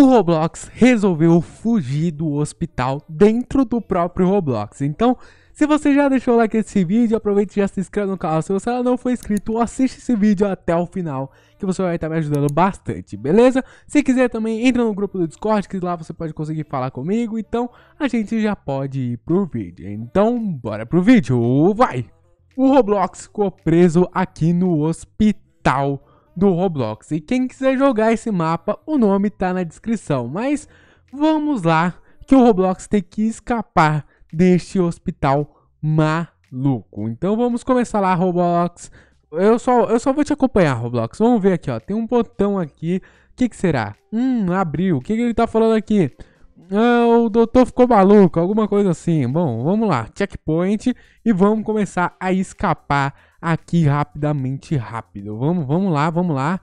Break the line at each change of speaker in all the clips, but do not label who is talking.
o Roblox resolveu fugir do hospital dentro do próprio Roblox. Então, se você já deixou o like nesse vídeo, aproveite e já se inscreve no canal. Se você ainda não for inscrito, assiste esse vídeo até o final, que você vai estar me ajudando bastante, beleza? Se quiser também, entra no grupo do Discord, que lá você pode conseguir falar comigo. Então, a gente já pode ir pro vídeo. Então, bora pro vídeo, vai! O Roblox ficou preso aqui no hospital do Roblox. E quem quiser jogar esse mapa, o nome tá na descrição. Mas vamos lá, que o Roblox tem que escapar deste hospital maluco. Então vamos começar lá, Roblox. Eu só, eu só vou te acompanhar, Roblox. Vamos ver aqui, ó. Tem um botão aqui. O que, que será? Hum, abriu. O que, que ele tá falando aqui? Ah, o doutor ficou maluco, alguma coisa assim. Bom, vamos lá. Checkpoint e vamos começar a escapar aqui rapidamente, rápido. Vamos, vamos lá, vamos lá.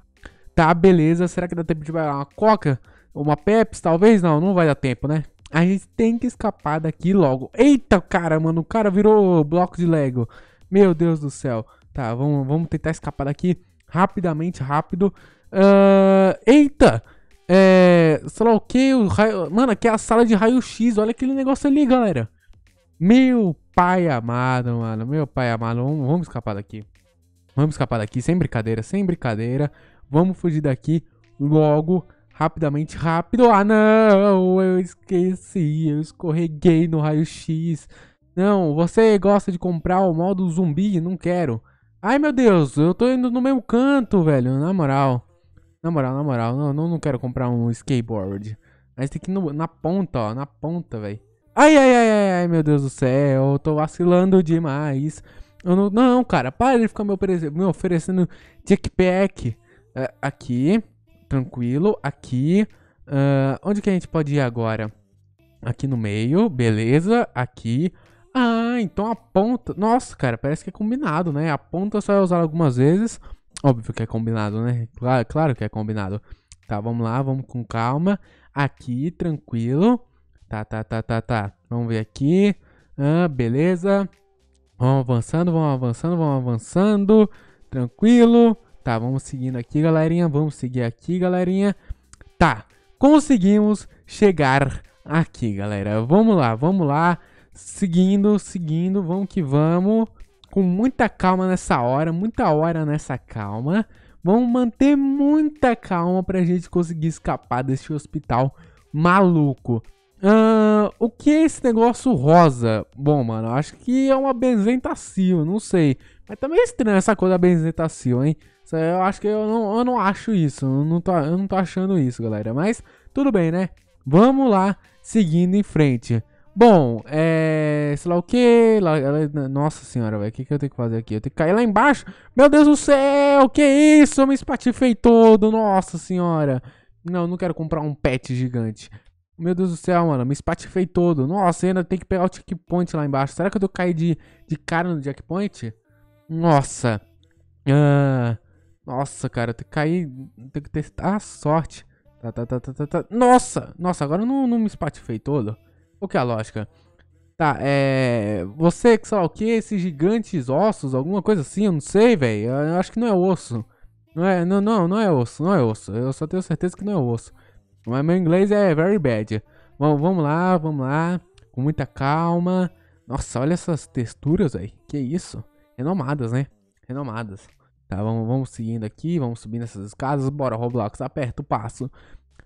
Tá, beleza. Será que dá tempo de virar uma coca? Uma Pepsi, talvez? Não, não vai dar tempo, né? A gente tem que escapar daqui logo. Eita, cara, mano, o cara virou bloco de Lego. Meu Deus do céu. Tá, vamos, vamos tentar escapar daqui rapidamente, rápido. Uh, eita! É. Sei lá o que, o raio. Mano, aqui é a sala de raio-x. Olha aquele negócio ali, galera. Meu pai amado, mano. Meu pai amado. Vamos, vamos escapar daqui. Vamos escapar daqui, sem brincadeira, sem brincadeira. Vamos fugir daqui logo, rapidamente, rápido. Ah, não! Eu esqueci, eu escorreguei no raio-x. Não, você gosta de comprar o modo zumbi? Não quero. Ai, meu Deus, eu tô indo no meu canto, velho. Na moral. Na moral, na moral. Não, não, não quero comprar um skateboard. Mas tem que ir no, na ponta, ó. Na ponta, velho. Ai, ai, ai ai meu Deus do céu, eu tô vacilando demais. Eu não, não, cara, para de ficar me oferecendo, me oferecendo pack é, aqui, tranquilo, aqui. Uh, onde que a gente pode ir agora? Aqui no meio, beleza, aqui. Ah, então a ponta. Nossa, cara, parece que é combinado, né? A ponta só é usar algumas vezes. Óbvio que é combinado, né? Claro, claro que é combinado. Tá, vamos lá, vamos com calma. Aqui, tranquilo. Tá, tá, tá, tá, tá. Vamos ver aqui. Ah, beleza. Vamos avançando, vamos avançando, vamos avançando. Tranquilo. Tá, vamos seguindo aqui, galerinha. Vamos seguir aqui, galerinha. Tá, conseguimos chegar aqui, galera. Vamos lá, vamos lá. Seguindo, seguindo, vamos que vamos. Com muita calma nessa hora, muita hora nessa calma. Vamos manter muita calma pra gente conseguir escapar desse hospital maluco. Uh, o que é esse negócio rosa? Bom, mano, acho que é uma benzetacil, não sei. Mas também é estranho essa coisa da benzetacil, hein? Eu acho que eu não, eu não acho isso. Eu não, tô, eu não tô achando isso, galera. Mas tudo bem, né? Vamos lá, seguindo em frente. Bom, é. Sei lá o que. Nossa senhora, velho. O que, que eu tenho que fazer aqui? Eu tenho que cair lá embaixo? Meu Deus do céu! Que isso? Eu me espatifei todo! Nossa senhora! Não, eu não quero comprar um pet gigante. Meu Deus do céu, mano, me espatifei todo. Nossa, ainda tem que pegar o checkpoint lá embaixo. Será que eu cair de, de cara no checkpoint? Nossa. nossa, cara, eu cair, Tem que testar a sorte. Tá, tá, tá, tá, tá, Nossa! Nossa, agora eu não, não me espatifei todo. Qual que é a lógica? Tá, é. Você, que sei o que, esses gigantes ossos, alguma coisa assim, eu não sei, velho. Eu acho que não é osso. Não é, não, não, não é osso, não é osso. Eu só tenho certeza que não é osso. Mas meu inglês é very bad. Bom, vamos lá, vamos lá. Com muita calma. Nossa, olha essas texturas aí. Que isso? Renomadas, né? Renomadas. Tá, vamos, vamos seguindo aqui, vamos subindo essas escadas. Bora, Roblox, aperta o passo.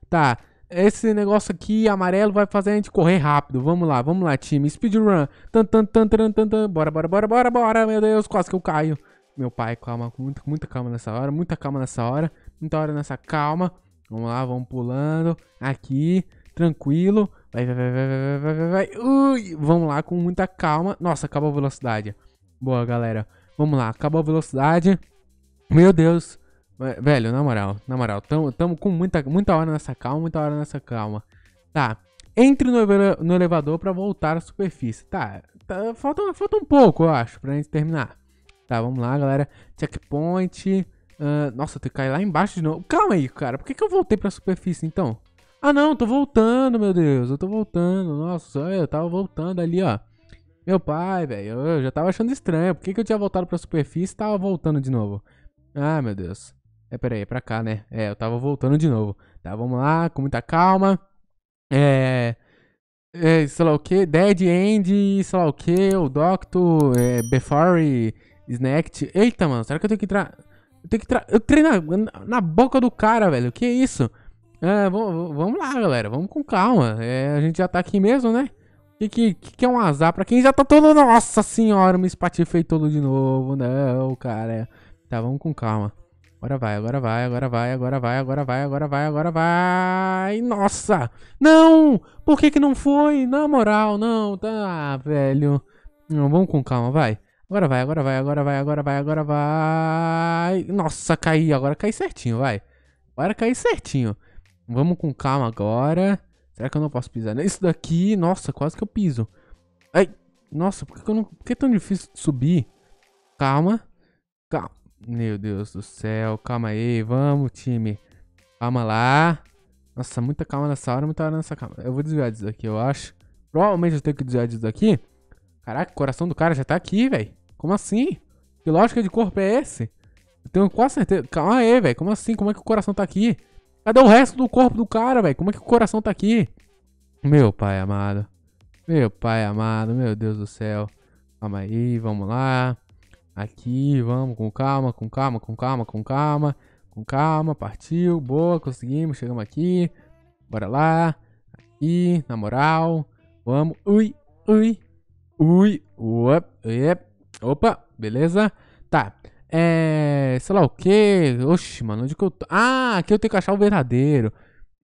Tá, esse negócio aqui amarelo vai fazer a gente correr rápido. Vamos lá, vamos lá, time. Speedrun. Tan, tan, tan, tan, tan, tan. Bora, bora, bora, bora, bora. Meu Deus, quase que eu caio. Meu pai, calma, com muita, muita calma nessa hora, muita calma nessa hora, muita hora nessa calma. Vamos lá, vamos pulando. Aqui, tranquilo. Vai, vai, vai, vai, vai, vai, vai. Ui, vamos lá com muita calma. Nossa, acabou a velocidade. Boa, galera. Vamos lá, acabou a velocidade. Meu Deus. Velho, na moral, na moral, tamo, tamo com muita, muita hora nessa calma, muita hora nessa calma. Tá, entre no, no elevador para voltar à superfície. Tá, tá falta, falta um pouco, eu acho, pra gente terminar. Tá, vamos lá, galera. Checkpoint. Uh, nossa, tem que cair lá embaixo de novo. Calma aí, cara. Por que, que eu voltei pra superfície, então? Ah, não. Tô voltando, meu Deus. Eu tô voltando. Nossa, eu tava voltando ali, ó. Meu pai, velho. Eu já tava achando estranho. Por que, que eu tinha voltado pra superfície e tava voltando de novo? Ah, meu Deus. É, pera aí. É pra cá, né? É, eu tava voltando de novo. Tá, vamos lá. Com muita calma. É... É, sei lá o que, Dead End, sei lá o que, o Doctor, é, Before, Snacked. Eita, mano, será que eu tenho que entrar? Eu tenho que tra... eu treino na boca do cara, velho. Que isso? É, vamos lá, galera. Vamos com calma. É, a gente já tá aqui mesmo, né? O que, que, que, é um azar pra quem já tá todo. Nossa senhora, me espatifei todo de novo. Não, cara. Tá, vamos com calma. Agora vai, agora vai, agora vai, agora vai, agora vai, agora vai, agora vai. Nossa! Não! Por que que não foi? Na moral, não. Tá, velho. Não, vamos com calma, vai. Agora vai, agora vai, agora vai, agora vai, agora vai. Nossa, caí. Agora cai certinho, vai. Agora cai certinho. Vamos com calma agora. Será que eu não posso pisar nisso daqui? Nossa, quase que eu piso. Ai, nossa, por que, não... por que é tão difícil subir? Calma. Calma. Meu Deus do céu. Calma aí. Vamos, time. Calma lá. Nossa, muita calma nessa hora, muita hora nessa calma. Eu vou desviar disso daqui, eu acho. Provavelmente eu tenho que desviar disso daqui. Caraca, o coração do cara já tá aqui, velho. Como assim? Que lógica de corpo é esse? Eu tenho quase certeza. Calma aí, velho. Como assim? Como é que o coração tá aqui? Cadê o resto do corpo do cara, velho? Como é que o coração tá aqui? Meu pai amado. Meu pai amado. Meu Deus do céu. Calma aí, vamos lá. Aqui, vamos com calma, com calma, com calma, com calma. Com calma, partiu. Boa, conseguimos. Chegamos aqui. Bora lá. Aqui, na moral. Vamos. Ui, ui. Ui, up, up. Opa, beleza? Tá. É. Sei lá o que. Oxi, mano, onde que eu tô? Ah, aqui eu tenho que achar o verdadeiro.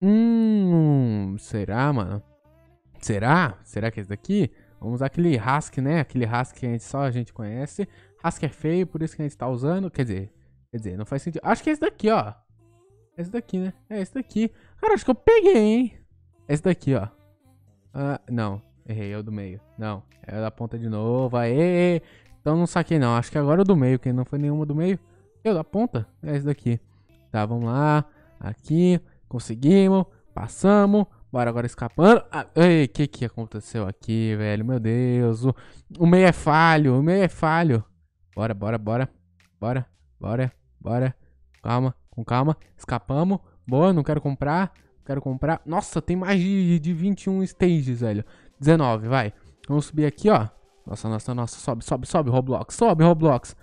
Hum. Será, mano? Será? Será que é esse daqui? Vamos usar aquele Rask, né? Aquele Rask que a gente, só a gente conhece. Rask é feio, por isso que a gente tá usando. Quer dizer, quer dizer, não faz sentido. Acho que é esse daqui, ó. É esse daqui, né? É esse daqui. Cara, acho que eu peguei, hein? É esse daqui, ó. Ah, não. Errei, é o do meio. Não, é o da ponta de novo. Aê! Então não saquei não. Acho que agora é o do meio, que não foi nenhuma do meio. Eu da ponta? É esse daqui. Tá, vamos lá. Aqui. Conseguimos. Passamos. Bora agora escapando. Ah, ei, o que que aconteceu aqui, velho? Meu Deus. O, o meio é falho. O meio é falho. Bora, bora, bora. Bora, bora, bora. Calma, com calma. Escapamos. Boa, não quero comprar. Não quero comprar. Nossa, tem mais de, de 21 stages, velho. 19, vai. Vamos subir aqui, ó. Nossa, nossa, nossa. Sobe, sobe, sobe, Roblox. Sobe, Roblox.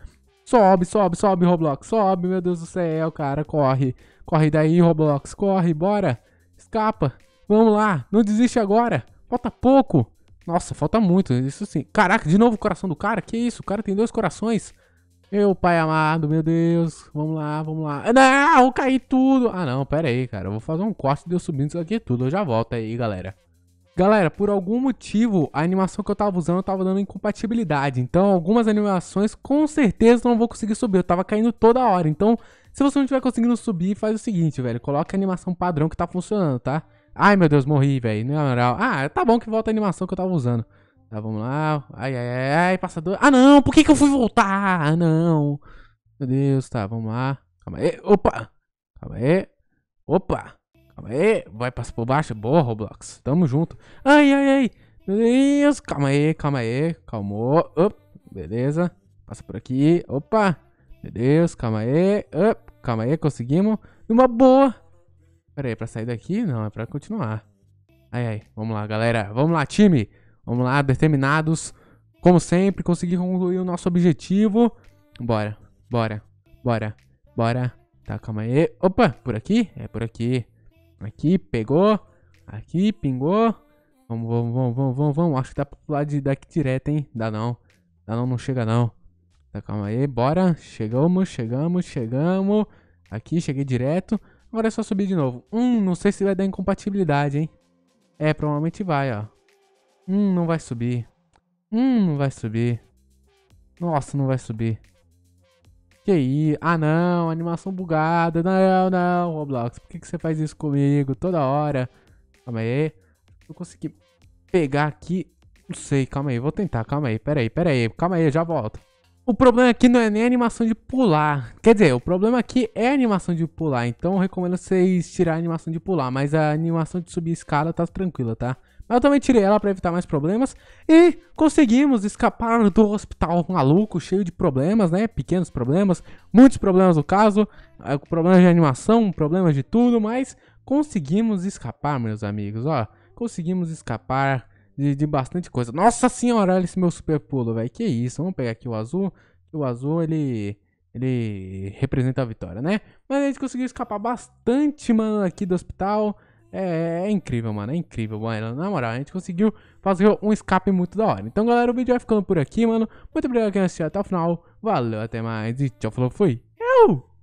Sobe, sobe, sobe, Roblox. Sobe, meu Deus do céu, cara. Corre. Corre daí, Roblox. Corre, bora. Escapa. Vamos lá. Não desiste agora. Falta pouco. Nossa, falta muito. Isso sim. Caraca, de novo o coração do cara? Que isso? O cara tem dois corações. Meu pai amado, meu Deus. Vamos lá, vamos lá. Não, eu caí tudo. Ah, não, pera aí, cara. Eu vou fazer um corte de eu subindo isso aqui tudo. Eu já volto aí, galera. Galera, por algum motivo, a animação que eu tava usando tava dando incompatibilidade. Então, algumas animações com certeza não vou conseguir subir. Eu tava caindo toda hora. Então, se você não tiver conseguindo subir, faz o seguinte, velho. Coloca a animação padrão que tá funcionando, tá? Ai, meu Deus, morri, velho. Não é moral. Ah, tá bom que volta a animação que eu tava usando. Tá, vamos lá. Ai, ai, ai, ai, passador. Ah, não! Por que que eu fui voltar? Ah, não! Meu Deus, tá, vamos lá. Calma aí. Opa! Calma aí. Opa! calma aí. Vai passar por baixo? Boa, Roblox. Tamo junto. Ai, ai, ai. Deus, calma aí, calma aí. Calmou. Up, beleza. Passa por aqui. Opa. Meu Deus, calma aí. Up, calma aí, conseguimos. Numa boa. Pera aí, pra sair daqui? Não, é pra continuar. Ai, ai. Vamos lá, galera. Vamos lá, time. Vamos lá, determinados. Como sempre, conseguir concluir o nosso objetivo. Bora, bora, bora, bora. Tá, calma aí. Opa, por aqui? É por aqui. Aqui, pegou. Aqui, pingou. Vamos, vamos, vamos, vamos, vamos, Acho que dá pra pular de daqui direto, hein? Dá não. Dá não, não chega não. Tá, calma aí, bora. Chegamos, chegamos, chegamos. Aqui, cheguei direto. Agora é só subir de novo. Hum, não sei se vai dar incompatibilidade, hein? É, provavelmente vai, ó. Hum, não vai subir. Hum, não vai subir. Nossa, não vai subir. Que aí? É ah não, animação bugada. Não, não, Roblox. Por que, que você faz isso comigo toda hora? Calma aí. Não consegui pegar aqui. Não sei, calma aí. Vou tentar, calma aí. Pera aí, pera aí. Calma aí, já volto. O problema aqui não é nem animação de pular. Quer dizer, o problema aqui é animação de pular. Então eu recomendo vocês tirar a animação de pular. Mas a animação de subir escada tá tranquila, tá? Mas eu também tirei ela para evitar mais problemas. E conseguimos escapar do hospital maluco, cheio de problemas, né? Pequenos problemas. Muitos problemas no caso. Eh, problemas de animação, problemas de tudo. Mas conseguimos escapar, meus amigos. Ó, conseguimos escapar de, de bastante coisa. Nossa senhora, olha esse meu super pulo, velho. Que isso? Vamos pegar aqui o azul. O azul, ele ele representa a vitória, né? Mas a gente conseguiu escapar bastante, mano, aqui do hospital. É, é, é incrível, mano, é incrível, mano. Na moral, a gente conseguiu fazer um escape muito da hora. Então, galera, o vídeo vai ficando por aqui, mano. Muito obrigado quem assistiu até o final. Valeu, até mais e tchau, falou, fui. Eu!